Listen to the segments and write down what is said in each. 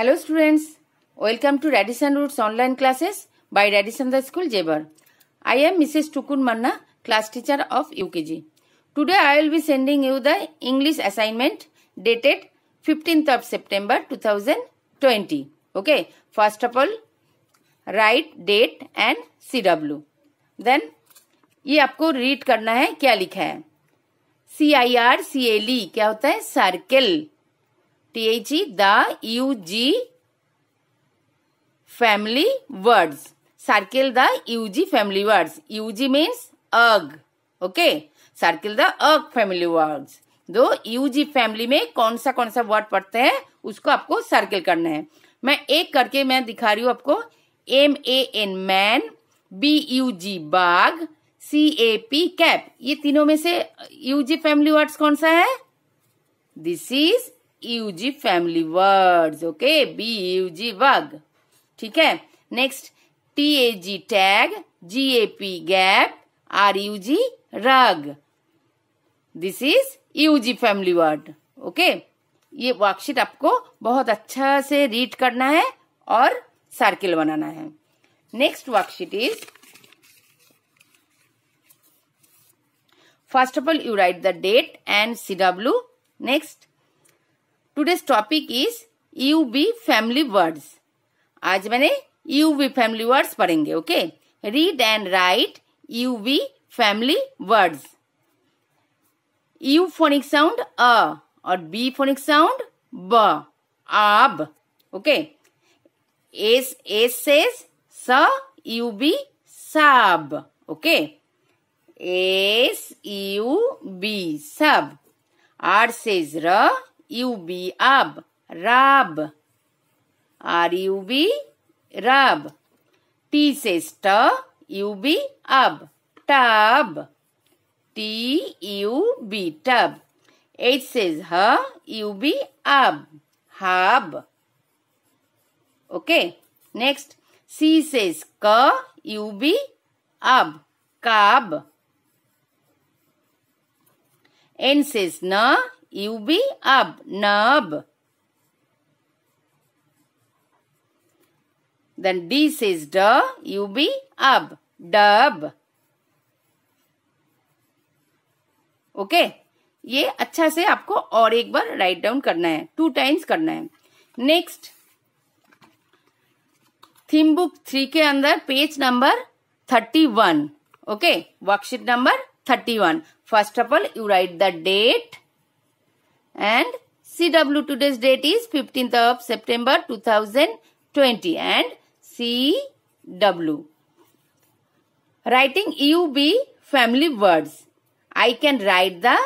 Hello students welcome to Radisson Roots online classes by Radisson the school जेबर I am Mrs Tukun Manna class teacher of UKG today I will be sending you the English assignment dated fifteenth of September two thousand twenty okay first of all write date and C W then ये आपको read करना है क्या लिखा है सी I R C L E क्या होता है circle T-H-E, the, U-G, family words. Circle the U-G family words. U-G means ug. Okay. Circle the ug family words. दो यूजी फैमिली में कौन सा कौन सा वर्ड पढ़ते हैं उसको आपको सर्किल करना है मैं एक करके मैं दिखा रही हूं आपको M A N man B U G bug C A P cap ये तीनों में से यूजी फैमिली वर्ड्स कौन सा है this is UG family words okay B UG वग ठीक है next T A G tag G A P gap R U G rug this is UG family word okay ये वर्कशीट आपको बहुत अच्छा से रीड करना है और सर्किल बनाना है next worksheet is first of all you write the date and C W next today's topic is U B family words आज मैंने यू बी फैमिली वर्ड्स पढ़ेंगे okay read and write U B family words U phonic sound अ और B phonic sound ब आब okay S S says स U B साब okay S U B sub R says र U B अब राब are U B rub T says स्ट यू बी अब tub T U B tub H says U B अब hub okay next C says क you B अब काब N से न यू बी अब न अब then D says D, U B, ab, okay ये अच्छा से आपको और एक बार राइट डाउन करना है टू टाइम्स करना है नेक्स्ट थीम बुक थ्री के अंदर page number thirty one okay worksheet number thirty one first of all you write the date and CW today's date is 15th of September 2020 and CW. Writing UB family words. I can write the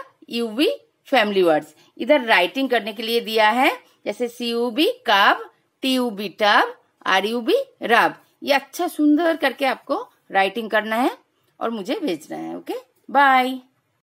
UB family words इधर writing करने के लिए दिया है जैसे C U B cub T U B tub R U B rub ये अच्छा सुंदर करके आपको राइटिंग करना है और मुझे भेजना है ओके बाय